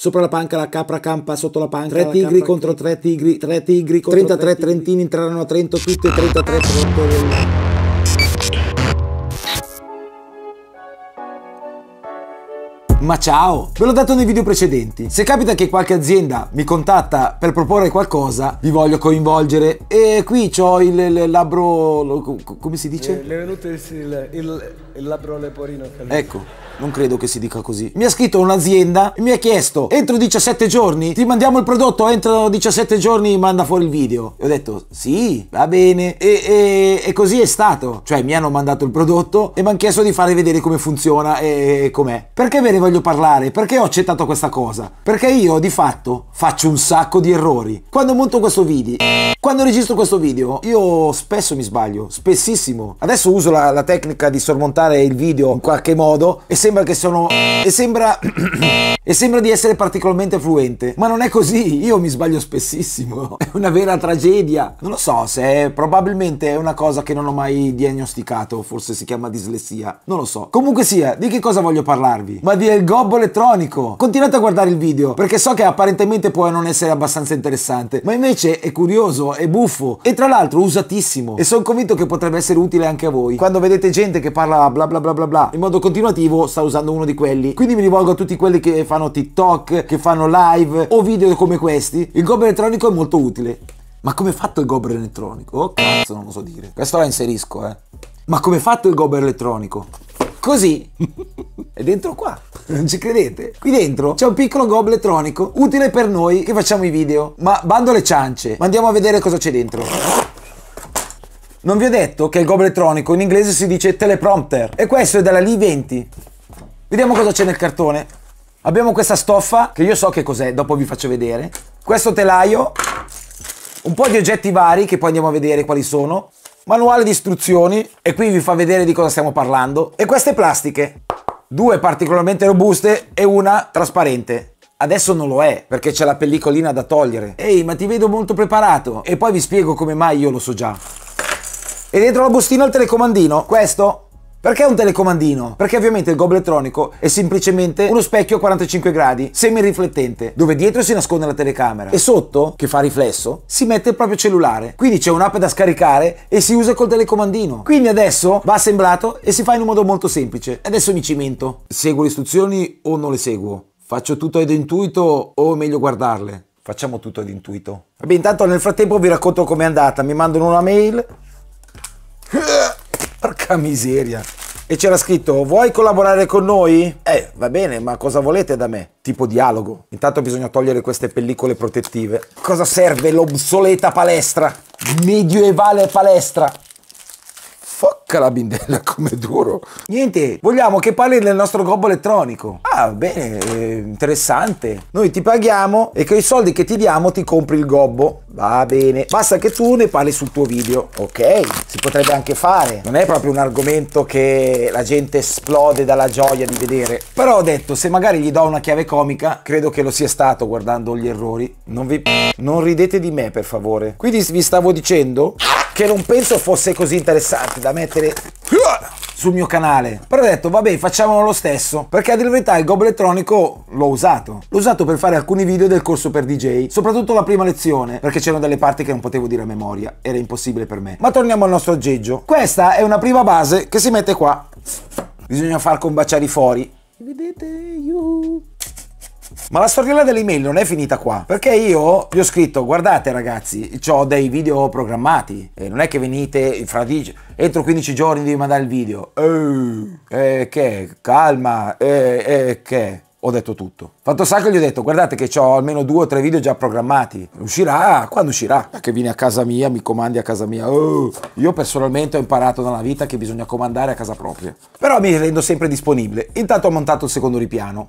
Sopra la panca la capra campa, sotto la panca. Tre tigri contro tre tigri, tre tigri contro 33 trentini entrarono a Trento, tutti e 33 pronto. ma ciao! Ve l'ho detto nei video precedenti, se capita che qualche azienda mi contatta per proporre qualcosa, vi voglio coinvolgere e qui ho il, il labbro... Lo, come si dice? Eh, le, le venute il, il, il labbro leporino. Ecco. Non credo che si dica così. Mi ha scritto un'azienda e mi ha chiesto: entro 17 giorni ti mandiamo il prodotto, entro 17 giorni manda fuori il video. E ho detto: sì, va bene. E, e, e così è stato. Cioè, mi hanno mandato il prodotto e mi hanno chiesto di fare vedere come funziona e, e com'è. Perché ve ne voglio voglio parlare, perché ho accettato questa cosa? Perché io di fatto faccio un sacco di errori. Quando monto questo video, quando registro questo video, io spesso mi sbaglio, spessissimo. Adesso uso la, la tecnica di sormontare il video in qualche modo e sembra che sono... e sembra... e sembra di essere particolarmente fluente. Ma non è così, io mi sbaglio spessissimo. È una vera tragedia. Non lo so se è, probabilmente è una cosa che non ho mai diagnosticato, forse si chiama dislessia, non lo so. Comunque sia, di che cosa voglio parlarvi? Ma del gobbo elettronico. Continuate a guardare il video perché so che apparentemente può non essere abbastanza interessante, ma invece è curioso, è buffo e tra l'altro usatissimo e sono convinto che potrebbe essere utile anche a voi. Quando vedete gente che parla bla bla bla bla bla in modo continuativo sta usando uno di quelli. Quindi mi rivolgo a tutti quelli che fanno TikTok, che fanno live o video come questi. Il gobbo elettronico è molto utile. Ma come è fatto il gobbo elettronico? Oh cazzo, non lo so dire. Questo la inserisco, eh. Ma come è fatto il gobbo elettronico? Così. È dentro qua, non ci credete? Qui dentro c'è un piccolo gobletronico utile per noi che facciamo i video. Ma bando le ciance, ma andiamo a vedere cosa c'è dentro. Non vi ho detto che il gobletronico in inglese si dice teleprompter e questo è della Lee 20. Vediamo cosa c'è nel cartone. Abbiamo questa stoffa che io so che cos'è, dopo vi faccio vedere. Questo telaio, un po' di oggetti vari che poi andiamo a vedere quali sono, manuale di istruzioni e qui vi fa vedere di cosa stiamo parlando e queste plastiche due particolarmente robuste e una trasparente. Adesso non lo è, perché c'è la pellicolina da togliere. Ehi, ma ti vedo molto preparato. E poi vi spiego come mai io lo so già. E dentro la bustina il telecomandino. Questo perché un telecomandino? Perché ovviamente il gobletronico è semplicemente uno specchio a 45 gradi, semiriflettente, dove dietro si nasconde la telecamera e sotto, che fa riflesso, si mette il proprio cellulare. Quindi c'è un'app da scaricare e si usa col telecomandino. Quindi adesso va assemblato e si fa in un modo molto semplice. Adesso mi cimento. Seguo le istruzioni o non le seguo? Faccio tutto ad intuito o è meglio guardarle? Facciamo tutto ad intuito. Vabbè, intanto nel frattempo vi racconto com'è andata. Mi mandano una mail. Porca miseria. E c'era scritto, vuoi collaborare con noi? Eh, va bene, ma cosa volete da me? Tipo dialogo. Intanto bisogna togliere queste pellicole protettive. Cosa serve l'obsoleta palestra? Medioevale palestra. Calabindella come duro. Niente, vogliamo che parli del nostro gobbo elettronico. Ah, bene, eh, interessante. Noi ti paghiamo e con i soldi che ti diamo ti compri il gobbo. Va bene. Basta che tu ne parli sul tuo video. Ok, si potrebbe anche fare. Non è proprio un argomento che la gente esplode dalla gioia di vedere. Però ho detto, se magari gli do una chiave comica, credo che lo sia stato guardando gli errori. Non vi... Non ridete di me, per favore. Quindi vi stavo dicendo che non penso fosse così interessante da mettere sul mio canale. Però ho detto, vabbè, facciamolo lo stesso. Perché a dire la verità il gobletronico l'ho usato. L'ho usato per fare alcuni video del corso per DJ, soprattutto la prima lezione, perché c'erano delle parti che non potevo dire a memoria, era impossibile per me. Ma torniamo al nostro aggeggio. Questa è una prima base che si mette qua. Bisogna far combaciare fuori Vedete? Yuhu. Ma la storiella dell'email non è finita qua, perché io gli ho scritto, guardate ragazzi, ho dei video programmati, e non è che venite fra dieci, entro 15 giorni devi mandare il video. Eh, eh che, calma, eh, eh che ho detto tutto. Fatto sa che gli ho detto, guardate che ho almeno due o tre video già programmati. Uscirà quando uscirà. Che vieni a casa mia, mi comandi a casa mia. Oh, io personalmente ho imparato dalla vita che bisogna comandare a casa propria. Però mi rendo sempre disponibile. Intanto ho montato il secondo ripiano.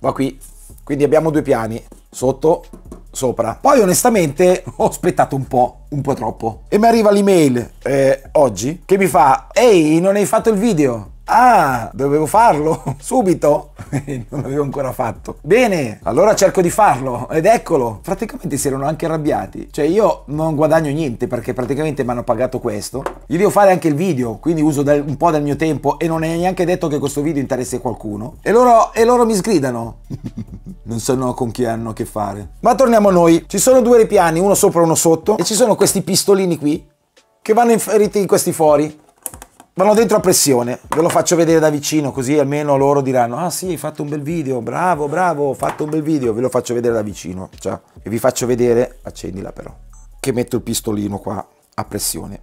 Va qui, quindi abbiamo due piani, sotto, sopra. Poi onestamente ho aspettato un po', un po' troppo. E mi arriva l'email eh, oggi che mi fa, ehi, non hai fatto il video. Ah, dovevo farlo subito. non l'avevo ancora fatto. Bene, allora cerco di farlo ed eccolo. Praticamente si erano anche arrabbiati. Cioè io non guadagno niente perché praticamente mi hanno pagato questo. Gli devo fare anche il video, quindi uso del, un po' del mio tempo e non è neanche detto che questo video interessi a qualcuno. E loro, e loro mi sgridano non sanno con chi hanno a che fare. Ma torniamo a noi. Ci sono due ripiani, uno sopra e uno sotto, e ci sono questi pistolini qui che vanno inferiti in questi fori. Vanno dentro a pressione, ve lo faccio vedere da vicino così almeno loro diranno ah sì hai fatto un bel video, bravo bravo, ho fatto un bel video, ve lo faccio vedere da vicino cioè, e vi faccio vedere, accendila però, che metto il pistolino qua a pressione.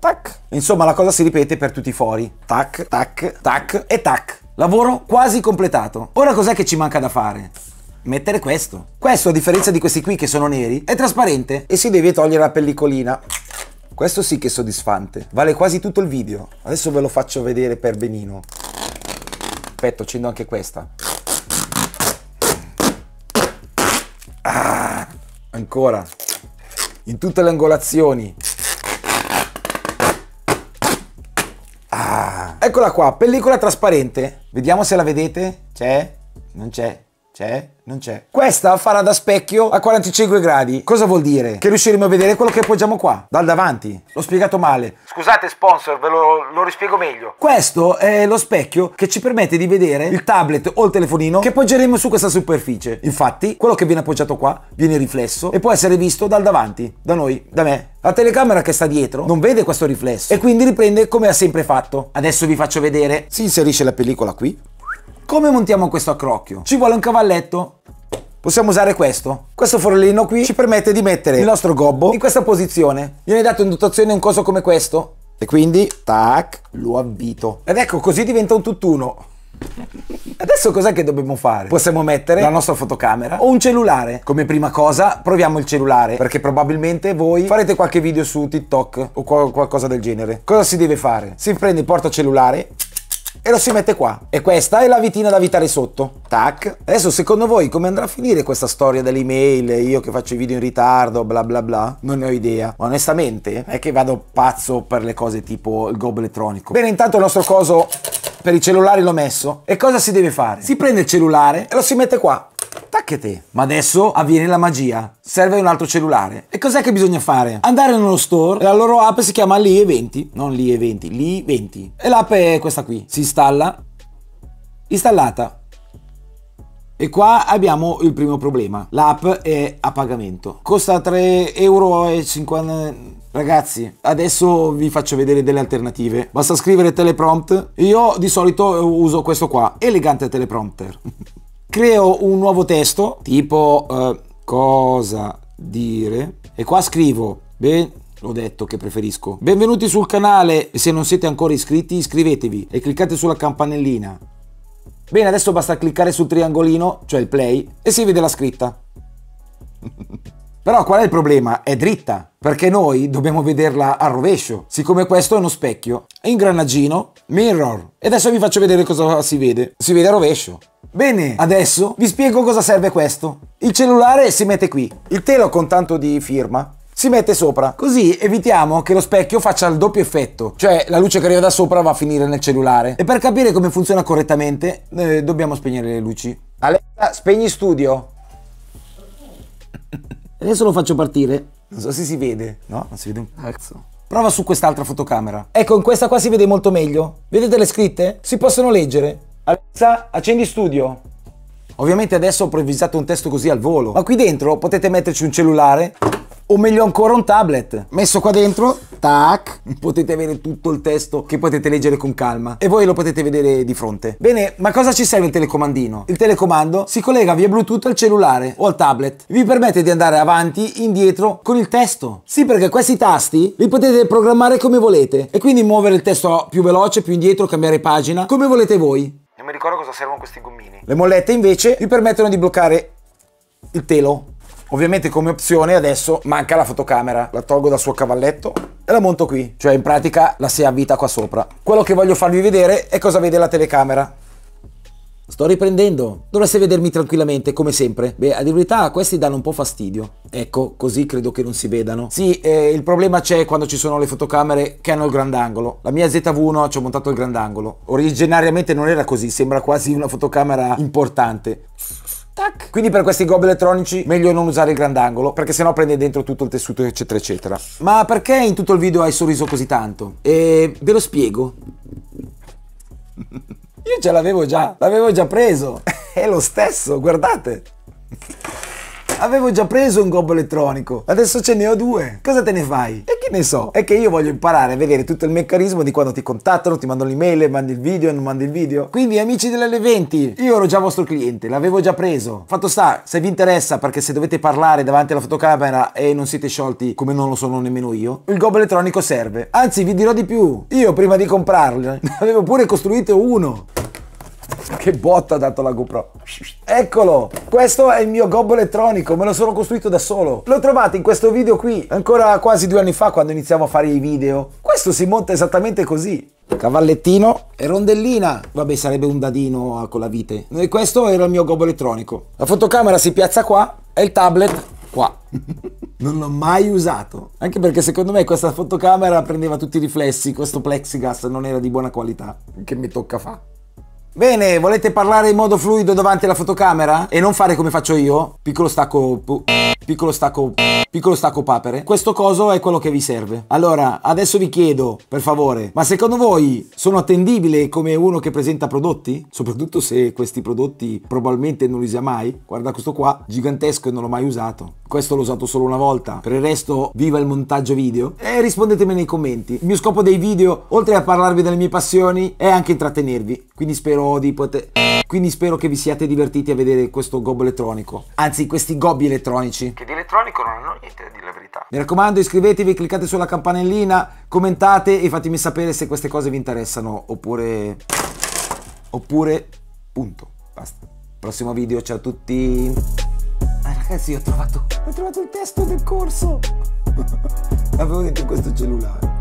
Tac! Insomma la cosa si ripete per tutti i fori, tac, tac, tac e tac. Lavoro quasi completato. Ora cos'è che ci manca da fare? mettere questo. Questo, a differenza di questi qui che sono neri, è trasparente e si deve togliere la pellicolina. Questo sì che è soddisfante, vale quasi tutto il video. Adesso ve lo faccio vedere per benino. Aspetta, accendo anche questa. Ah, ancora. In tutte le angolazioni. Ah. Eccola qua, pellicola trasparente. Vediamo se la vedete. C'è? Non c'è. C'è? Non c'è. Questa farà da specchio a 45 gradi. Cosa vuol dire? Che riusciremo a vedere quello che appoggiamo qua, dal davanti. L'ho spiegato male. Scusate sponsor, ve lo, lo, rispiego meglio. Questo è lo specchio che ci permette di vedere il tablet o il telefonino che appoggeremo su questa superficie. Infatti, quello che viene appoggiato qua viene riflesso e può essere visto dal davanti, da noi, da me. La telecamera che sta dietro non vede questo riflesso e quindi riprende come ha sempre fatto. Adesso vi faccio vedere. Si inserisce la pellicola qui come montiamo questo accrocchio? Ci vuole un cavalletto? Possiamo usare questo. Questo forellino qui ci permette di mettere il nostro gobbo in questa posizione. Viene dato in dotazione un coso come questo. E quindi, tac, lo avvito. Ed ecco, così diventa un tutt'uno. Adesso cos'è che dobbiamo fare? Possiamo mettere la nostra fotocamera o un cellulare. Come prima cosa proviamo il cellulare perché probabilmente voi farete qualche video su TikTok o qualcosa del genere. Cosa si deve fare? Si prende il portacellulare, e lo si mette qua. E questa è la vitina da vitare sotto. Tac. Adesso secondo voi come andrà a finire questa storia dell'email, io che faccio i video in ritardo, bla bla bla? Non ne ho idea. Ma Onestamente è che vado pazzo per le cose tipo il gob elettronico. Bene, intanto il nostro coso per i cellulari l'ho messo. E cosa si deve fare? Si prende il cellulare e lo si mette qua te. Ma adesso avviene la magia. Serve un altro cellulare. E cos'è che bisogna fare? Andare nello store, la loro app si chiama Li20, non Li20, Li20. E l'app è questa qui. Si installa. Installata. E qua abbiamo il primo problema. L'app è a pagamento. Costa 3,50 euro. Ragazzi, adesso vi faccio vedere delle alternative. Basta scrivere teleprompt. Io di solito uso questo qua, elegante teleprompter. creo un nuovo testo tipo eh, cosa dire e qua scrivo beh l'ho detto che preferisco benvenuti sul canale e se non siete ancora iscritti iscrivetevi e cliccate sulla campanellina bene adesso basta cliccare sul triangolino cioè il play e si vede la scritta Però qual è il problema? È dritta, perché noi dobbiamo vederla a rovescio, siccome questo è uno specchio. Ingranaggino, mirror. E adesso vi faccio vedere cosa si vede. Si vede a rovescio. Bene, adesso vi spiego cosa serve questo. Il cellulare si mette qui, il telo con tanto di firma si mette sopra. Così evitiamo che lo specchio faccia il doppio effetto, cioè la luce che arriva da sopra va a finire nel cellulare. E per capire come funziona correttamente eh, dobbiamo spegnere le luci. Alexa, spegni studio. Adesso lo faccio partire. Non so se si vede. No, non si vede un cazzo. Prova su quest'altra fotocamera. Ecco, in questa qua si vede molto meglio. Vedete le scritte? Si possono leggere. Alexa, accendi studio. Ovviamente adesso ho improvvisato un testo così al volo, ma qui dentro potete metterci un cellulare, o meglio ancora un tablet. Messo qua dentro, tac, potete avere tutto il testo che potete leggere con calma e voi lo potete vedere di fronte. Bene, ma cosa ci serve il telecomandino? Il telecomando si collega via Bluetooth al cellulare o al tablet. Vi permette di andare avanti, indietro con il testo. Sì, perché questi tasti li potete programmare come volete e quindi muovere il testo più veloce, più indietro, cambiare pagina, come volete voi. Non mi ricordo cosa servono questi gommini. Le mollette invece vi permettono di bloccare il telo. Ovviamente come opzione adesso manca la fotocamera. La tolgo dal suo cavalletto e la monto qui. Cioè in pratica la si avvita qua sopra. Quello che voglio farvi vedere è cosa vede la telecamera. Sto riprendendo. Dovreste vedermi tranquillamente, come sempre. Beh, a dire verità, questi danno un po' fastidio. Ecco, così credo che non si vedano. Sì, eh, il problema c'è quando ci sono le fotocamere che hanno il grandangolo. La mia ZV1 ci ho montato il grandangolo. Originariamente non era così, sembra quasi una fotocamera importante. Tac. Quindi per questi gob elettronici meglio non usare il grandangolo perché sennò prende dentro tutto il tessuto eccetera eccetera. Ma perché in tutto il video hai sorriso così tanto? E eh, ve lo spiego. Io ce l'avevo già, l'avevo già preso. È lo stesso, guardate. Avevo già preso un gobbo elettronico, adesso ce ne ho due. Cosa te ne fai? E che ne so? È che io voglio imparare a vedere tutto il meccanismo di quando ti contattano, ti mandano l'email, mandi il video, e non mandi il video. Quindi amici dell'L20, io ero già vostro cliente, l'avevo già preso. Fatto sta, se vi interessa, perché se dovete parlare davanti alla fotocamera e non siete sciolti come non lo sono nemmeno io, il gobbo elettronico serve. Anzi, vi dirò di più. Io prima di comprarlo, ne avevo pure costruito uno. Che botta ha dato la GoPro. Eccolo! Questo è il mio gobbo elettronico, me lo sono costruito da solo. L'ho trovato in questo video qui, ancora quasi due anni fa quando iniziavo a fare i video. Questo si monta esattamente così. Cavallettino e rondellina. Vabbè, sarebbe un dadino ah, con la vite. E questo era il mio gobbo elettronico. La fotocamera si piazza qua e il tablet qua. non l'ho mai usato. Anche perché secondo me questa fotocamera prendeva tutti i riflessi, questo plexigas non era di buona qualità. Che mi tocca fare? Bene, volete parlare in modo fluido davanti alla fotocamera? E non fare come faccio io? Piccolo stacco piccolo stacco, piccolo stacco papere. Questo coso è quello che vi serve. Allora, adesso vi chiedo, per favore, ma secondo voi sono attendibile come uno che presenta prodotti? Soprattutto se questi prodotti probabilmente non li usa mai. Guarda questo qua, gigantesco e non l'ho mai usato. Questo l'ho usato solo una volta. Per il resto, viva il montaggio video. E rispondetemi nei commenti. Il mio scopo dei video, oltre a parlarvi delle mie passioni, è anche intrattenervi. Quindi spero di poter... Quindi spero che vi siate divertiti a vedere questo gob elettronico. Anzi, questi gobbi elettronici. Che di elettronico non hanno niente, a dire la verità. Mi raccomando, iscrivetevi, cliccate sulla campanellina, commentate e fatemi sapere se queste cose vi interessano oppure... Oppure... Punto. Basta. Prossimo video, ciao a tutti. Ah, ragazzi, ho trovato... Ho trovato il testo del corso. Avevo detto questo cellulare.